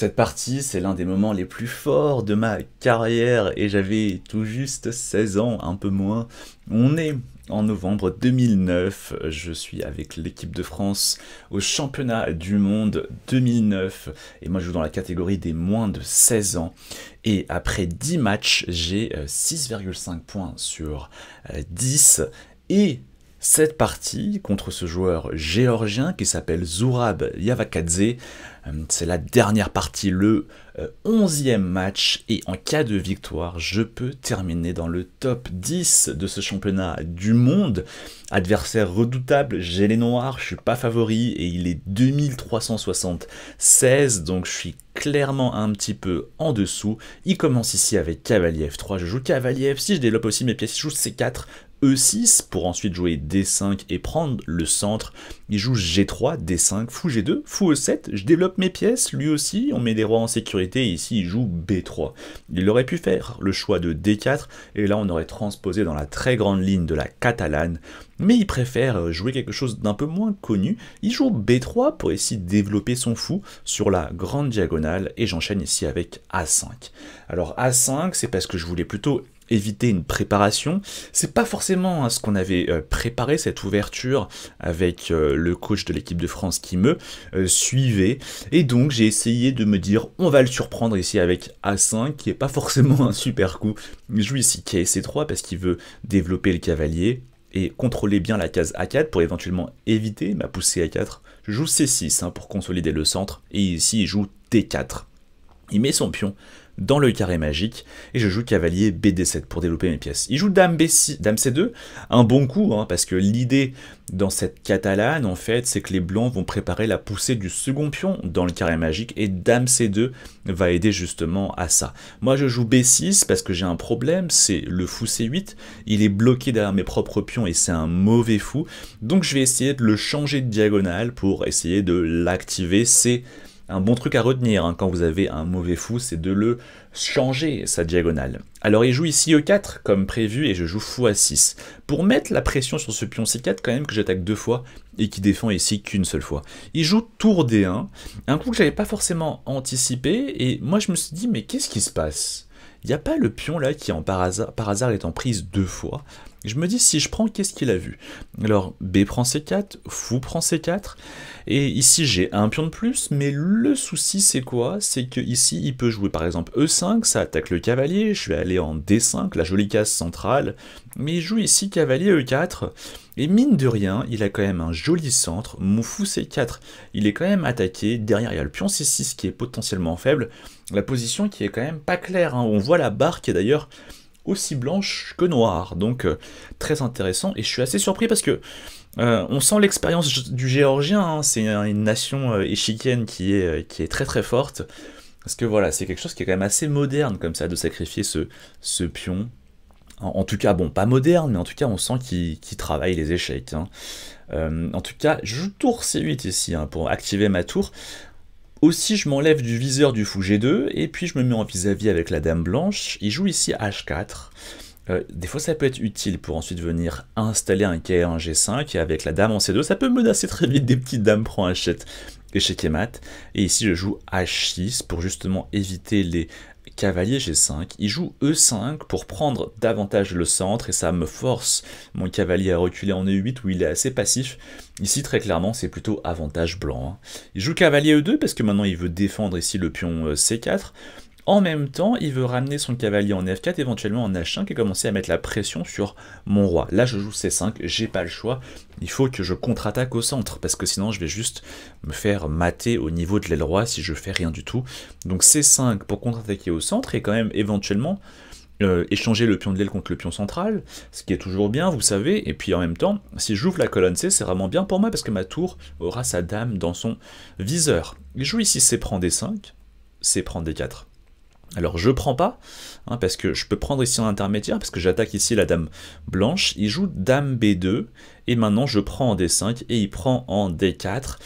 Cette partie, c'est l'un des moments les plus forts de ma carrière et j'avais tout juste 16 ans, un peu moins. On est en novembre 2009, je suis avec l'équipe de France au championnat du monde 2009 et moi je joue dans la catégorie des moins de 16 ans et après 10 matchs, j'ai 6,5 euh, points sur 10 euh, et cette partie contre ce joueur géorgien qui s'appelle Zurab Yavakadze, euh, c'est la dernière partie, le 11e euh, match, et en cas de victoire, je peux terminer dans le top 10 de ce championnat du monde. Adversaire redoutable, j'ai les noirs, je suis pas favori, et il est 2376, donc je suis clairement un petit peu en dessous. Il commence ici avec f 3, je joue f si je développe aussi mes pièces, je joue C4, E6 pour ensuite jouer D5 et prendre le centre. Il joue G3, D5, fou G2, fou E7, je développe mes pièces, lui aussi, on met des rois en sécurité, ici il joue B3. Il aurait pu faire le choix de D4, et là on aurait transposé dans la très grande ligne de la catalane, mais il préfère euh, jouer quelque chose d'un peu moins connu. Il joue B3 pour essayer de développer son fou sur la grande diagonale, et j'enchaîne ici avec A5. Alors A5, c'est parce que je voulais plutôt éviter une préparation. C'est pas forcément hein, ce qu'on avait euh, préparé, cette ouverture avec euh, le coach de l'équipe de France qui me euh, suivait. Et donc j'ai essayé de me dire on va le surprendre ici avec A5 qui est pas forcément un super coup. Il joue ici KC3 parce qu'il veut développer le cavalier et contrôler bien la case A4 pour éventuellement éviter ma poussée A4. Je joue C6 hein, pour consolider le centre et ici il joue T4. Il met son pion dans le carré magique, et je joue cavalier BD7 pour développer mes pièces. Il joue dame, b dame C2, un bon coup, hein, parce que l'idée dans cette catalane, en fait, c'est que les blancs vont préparer la poussée du second pion dans le carré magique, et dame C2 va aider justement à ça. Moi, je joue B6 parce que j'ai un problème, c'est le fou C8, il est bloqué derrière mes propres pions, et c'est un mauvais fou, donc je vais essayer de le changer de diagonale pour essayer de l'activer, c'est un bon truc à retenir hein, quand vous avez un mauvais fou, c'est de le changer, sa diagonale. Alors il joue ici E4 comme prévu et je joue fou à 6. Pour mettre la pression sur ce pion C4 quand même que j'attaque deux fois et qui défend ici qu'une seule fois. Il joue tour D1, un coup que j'avais pas forcément anticipé et moi je me suis dit mais qu'est-ce qui se passe il n'y a pas le pion là qui en par hasard, par hasard est en prise deux fois. Je me dis si je prends, qu'est-ce qu'il a vu Alors B prend C4, fou prend C4. Et ici, j'ai un pion de plus, mais le souci, c'est quoi C'est que ici, il peut jouer par exemple E5, ça attaque le cavalier, je vais aller en D5, la jolie case centrale, mais il joue ici cavalier E4, et mine de rien, il a quand même un joli centre, mon fou C4, il est quand même attaqué, derrière il y a le pion C6 qui est potentiellement faible, la position qui est quand même pas claire, hein. on voit la barre qui est d'ailleurs aussi blanche que noire, donc euh, très intéressant, et je suis assez surpris parce que euh, on sent l'expérience du géorgien, hein. c'est une nation euh, échiquienne qui est, euh, qui est très très forte. Parce que voilà, c'est quelque chose qui est quand même assez moderne comme ça de sacrifier ce, ce pion. En, tout cas, bon, pas moderne, mais en tout cas, on sent qu'il travaille les échecs. Hein. en tout cas, je joue tour C8 ici hein, pour activer ma tour. Aussi, je m'enlève du viseur du fou G2, et puis je me mets en vis-à-vis -vis avec la dame blanche. Il joue ici H4. Euh, des fois, ça peut être utile pour ensuite venir installer un K1 G5 et avec la dame en C2, ça peut menacer très vite des petites dames prend H7 et et mat. Et ici, je joue H6 pour justement éviter les cavaliers G5. Il joue E5 pour prendre davantage le centre et ça me force mon cavalier à reculer en E8 où il est assez passif. Ici, très clairement, c'est plutôt avantage blanc. Hein. Il joue cavalier E2 parce que maintenant, il veut défendre ici le pion euh, C4. En même temps, il veut ramener son cavalier en f4, éventuellement en h5 et commencer à mettre la pression sur mon roi. Là, je joue c5, j'ai pas le choix. Il faut que je contre-attaque au centre parce que sinon, je vais juste me faire mater au niveau de l'aile roi si je fais rien du tout. Donc c5 pour contre-attaquer au centre et quand même éventuellement euh, échanger le pion de l'aile contre le pion central, ce qui est toujours bien, vous savez, et puis en même temps, si j'ouvre la colonne C, c'est vraiment bien pour moi, parce que ma tour aura sa dame dans son viseur. Il joue ici C prend D5, C prend D4. Alors je prends pas, hein, parce que je peux prendre ici en intermédiaire, parce que j'attaque ici la dame blanche, il joue dame b2, et maintenant je prends en d5 et il prend en d4.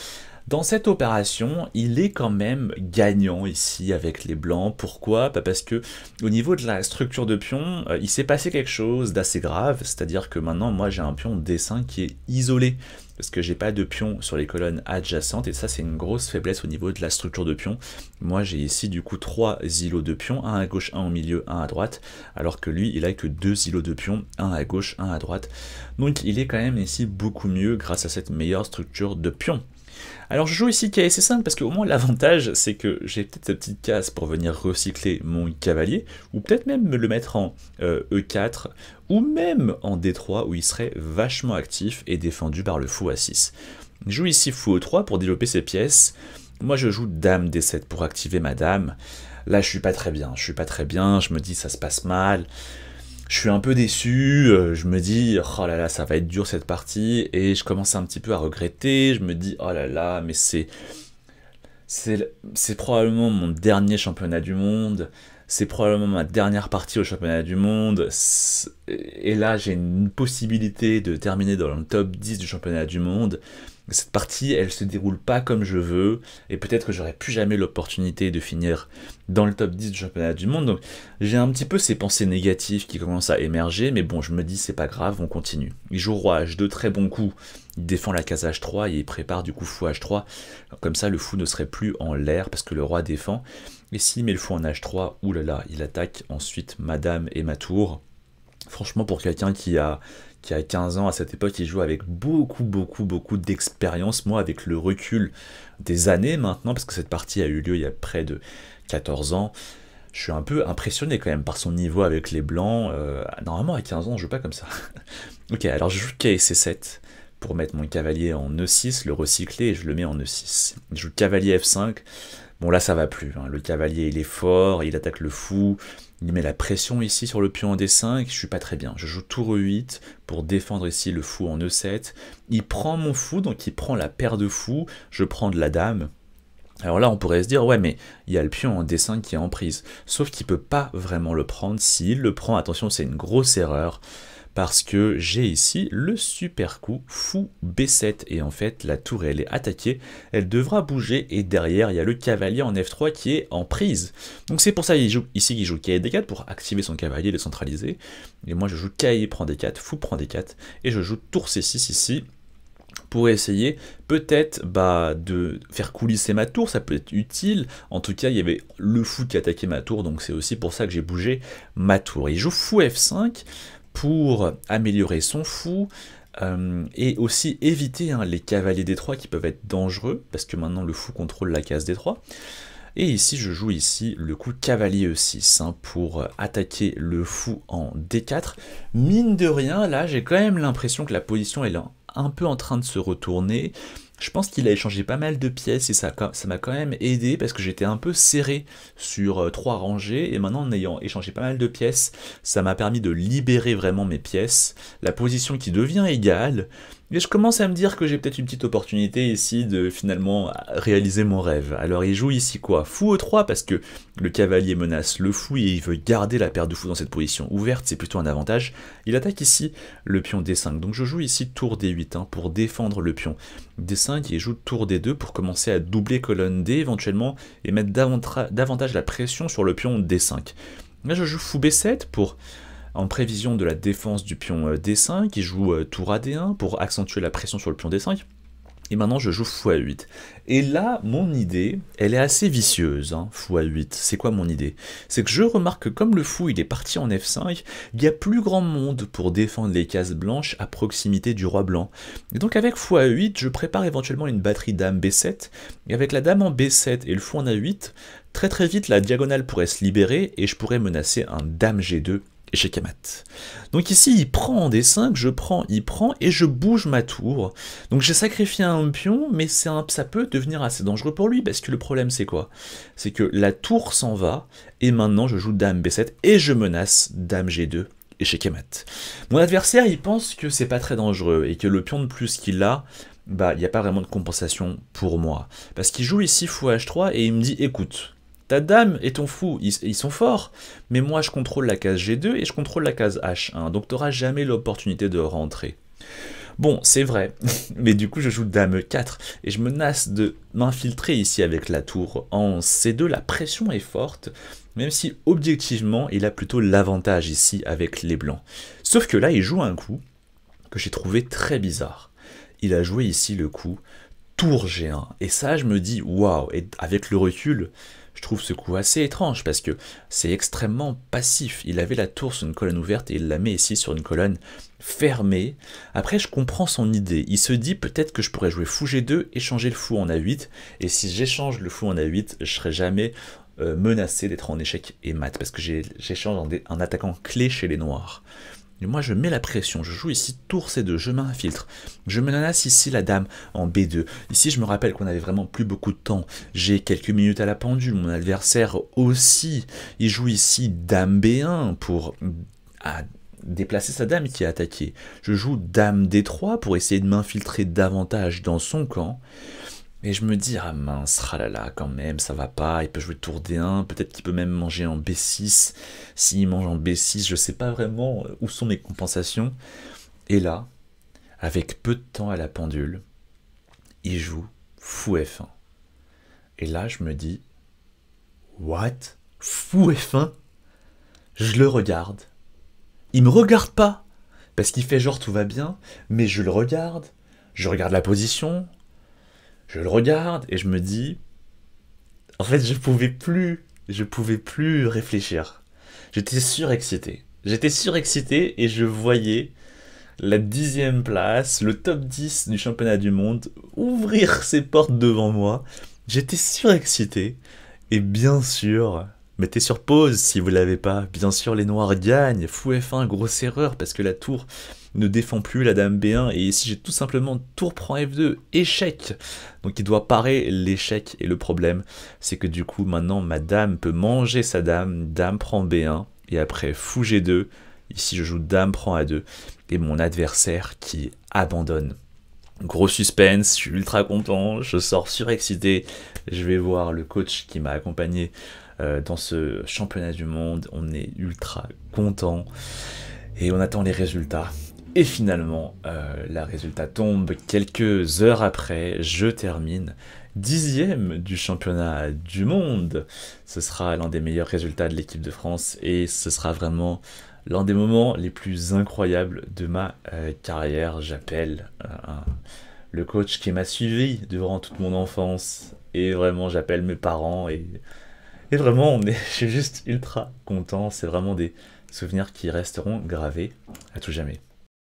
Dans cette opération, il est quand même gagnant ici avec les blancs. Pourquoi bah, Parce que au niveau de la structure de pion, euh, il s'est passé quelque chose d'assez grave, c'est-à-dire que maintenant, moi, j'ai un pion D5 qui est isolé parce que j'ai pas de pion sur les colonnes adjacentes et ça c'est une grosse faiblesse au niveau de la structure de pion. Moi j'ai ici du coup trois îlots de pion, un à gauche, un au milieu, un à droite, alors que lui il a que deux îlots de pion, un à gauche, un à droite. Donc il est quand même ici beaucoup mieux grâce à cette meilleure structure de pion. Alors je joue ici KSC5 parce qu'au moins l'avantage c'est que j'ai peut-être cette petite case pour venir recycler mon cavalier, ou peut-être même me le mettre en E4, euh, e ou même en D3 où il serait vachement actif et défendu par le fou A6. Je joue ici fou E3 pour développer ses pièces. Moi je joue dame D7 pour activer ma dame. Là je suis pas très bien, je suis pas très bien, je me dis ça se passe mal je suis un peu déçu, euh, je me dis oh là là ça va être dur cette partie et je commence un petit peu à regretter, je me dis oh là là mais c'est c'est probablement mon dernier championnat du monde, c'est probablement ma dernière partie au championnat du monde. Et là, j'ai une possibilité de terminer dans le top 10 du championnat du monde. Cette partie, elle se déroule pas comme je veux, et peut-être que j'aurai plus jamais l'opportunité de finir dans le top 10 du championnat du monde. Donc, j'ai un petit peu ces pensées négatives qui commencent à émerger, mais bon, je me dis, c'est pas grave, on continue. Il joue roi h de très bons coups, il défend la case H3 et il prépare du coup fou H3. Comme ça, le fou ne serait plus en l'air parce que le roi défend. Et s'il met le fou en H3, oulala, il attaque ensuite madame et ma tour. Franchement, pour quelqu'un qui a, qui a 15 ans à cette époque, il joue avec beaucoup, beaucoup, beaucoup d'expérience. Moi, avec le recul des années maintenant, parce que cette partie a eu lieu il y a près de 14 ans, je suis un peu impressionné quand même par son niveau avec les blancs. Euh, normalement, à 15 ans, on joue pas comme ça. ok, alors je joue KC7 pour mettre mon cavalier en E6, le recycler et je le mets en E6. Je joue cavalier F5. Bon là ça va plus, hein. le cavalier il est fort, il attaque le fou, il met la pression ici sur le pion en D5, je suis pas très bien. Je joue tour E8 pour défendre ici le fou en E7. Il prend mon fou, donc il prend la paire de fous, je prends de la dame. Alors là on pourrait se dire, ouais mais il y a le pion en D5 qui est en prise. Sauf qu'il peut pas vraiment le prendre, s'il le prend, attention c'est une grosse erreur, parce que j'ai ici le super coup fou B7 et en fait la tour elle est attaquée, elle devra bouger et derrière il y a le cavalier en F3 qui est en prise. Donc c'est pour ça qu'il joue, ici qu'il joue kd D4 pour activer son cavalier le centraliser. Et moi je joue K prend D4, fou prend D4 et je joue tour C6 ici pour essayer peut-être bah, de faire coulisser ma tour, ça peut être utile. En tout cas, il y avait le fou qui attaquait ma tour, donc c'est aussi pour ça que j'ai bougé ma tour. Il joue fou F5, pour améliorer son fou, euh, et aussi éviter hein, les cavaliers des trois qui peuvent être dangereux, parce que maintenant le fou contrôle la case des trois. Et ici, je joue ici le coup cavalier E6 hein, pour attaquer le fou en D4. Mine de rien, là, j'ai quand même l'impression que la position est un peu en train de se retourner. Je pense qu'il a échangé pas mal de pièces et ça ça m'a quand même aidé parce que j'étais un peu serré sur euh, trois rangées et maintenant en ayant échangé pas mal de pièces, ça m'a permis de libérer vraiment mes pièces. La position qui devient égale, et je commence à me dire que j'ai peut-être une petite opportunité ici de finalement réaliser mon rêve. Alors il joue ici quoi Fou E3 parce que le cavalier menace le fou et il veut garder la paire de fous dans cette position ouverte, c'est plutôt un avantage. Il attaque ici le pion D5, donc je joue ici tour D8 hein, pour défendre le pion D5 et joue tour D2 pour commencer à doubler colonne D éventuellement et mettre davantage la pression sur le pion D5. Là je joue fou B7 pour en prévision de la défense du pion euh, D5, qui joue euh, tour à D1 pour accentuer la pression sur le pion D5. Et maintenant, je joue x8. Et là, mon idée, elle est assez vicieuse, hein, x8. C'est quoi mon idée C'est que je remarque que comme le fou, il est parti en f5, il y a plus grand monde pour défendre les cases blanches à proximité du roi blanc. Et donc avec x8, je prépare éventuellement une batterie dame b7. Et avec la dame en b7 et le fou en a8, très très vite, la diagonale pourrait se libérer et je pourrais menacer un dame g2 chez Kamat. Donc ici, il prend en D5, je prends, il prend, et je bouge ma tour. Donc j'ai sacrifié un pion, mais un, ça peut devenir assez dangereux pour lui, parce que le problème c'est quoi C'est que la tour s'en va, et maintenant je joue Dame B7, et je menace Dame G2, et chez Kamat. Mon adversaire, il pense que c'est pas très dangereux, et que le pion de plus qu'il a, bah, il n'y a pas vraiment de compensation pour moi. Parce qu'il joue ici fou H3, et il me dit, écoute, ta dame et ton fou, ils, sont forts, mais moi je contrôle la case G2 et je contrôle la case H1, donc tu jamais l'opportunité de rentrer. Bon, c'est vrai, mais du coup je joue dame 4 et je menace de m'infiltrer ici avec la tour. En C2, la pression est forte, même si objectivement il a plutôt l'avantage ici avec les blancs. Sauf que là il joue un coup que j'ai trouvé très bizarre. Il a joué ici le coup tour G1 et ça je me dis waouh, et avec le recul, je trouve ce coup assez étrange parce que c'est extrêmement passif. Il avait la tour sur une colonne ouverte et il la met ici sur une colonne fermée. Après, je comprends son idée. Il se dit peut-être que je pourrais jouer fou G2, échanger le fou en A8. Et si j'échange le fou en A8, je serai jamais euh, menacé d'être en échec et mat parce que j'échange un attaquant clé chez les noirs moi, je mets la pression. Je joue ici tour C2. Je m'infiltre. Je menace ici la dame en B2. Ici, je me rappelle qu'on avait vraiment plus beaucoup de temps. J'ai quelques minutes à la pendule. Mon adversaire aussi. Il joue ici dame B1 pour... déplacer sa dame qui est attaquée. Je joue dame d3 pour essayer de m'infiltrer davantage dans son camp. Et je me dis, ah mince, ralala, quand même, ça va pas, il peut jouer tour D1, peut-être qu'il peut même manger en B6. S'il mange en B6, je sais pas vraiment euh, où sont mes compensations. Et là, avec peu de temps à la pendule, il joue fou F1. Et là, je me dis, what? Fou F1? Je le regarde. Il me regarde pas! Parce qu'il fait genre tout va bien, mais je le regarde, je regarde la position, je le regarde et je me dis, en fait, je pouvais plus, je pouvais plus réfléchir. J'étais surexcité. J'étais surexcité et je voyais la dixième place, le top 10 du championnat du monde, ouvrir ses portes devant moi. J'étais surexcité. Et bien sûr, Mettez sur pause si vous l'avez pas. Bien sûr, les noirs gagnent. Fou F1, grosse erreur parce que la tour ne défend plus la dame B1 et ici j'ai tout simplement tour prend F2, échec. Donc il doit parer l'échec et le problème c'est que du coup maintenant ma dame peut manger sa dame, dame prend B1 et après fou G2, ici je joue dame prend A2 et mon adversaire qui abandonne. Gros suspense, je suis ultra content, je sors surexcité, je vais voir le coach qui m'a accompagné euh, dans ce championnat du monde. On est ultra content et on attend les résultats. Et finalement, euh, la résultat tombe quelques heures après. Je termine dixième du championnat du monde. Ce sera l'un des meilleurs résultats de l'équipe de France et ce sera vraiment l'un des moments les plus incroyables de ma euh, carrière. J'appelle le coach qui m'a suivi durant toute mon enfance et vraiment j'appelle mes parents et et vraiment, je suis juste ultra content. C'est vraiment des souvenirs qui resteront gravés à tout jamais.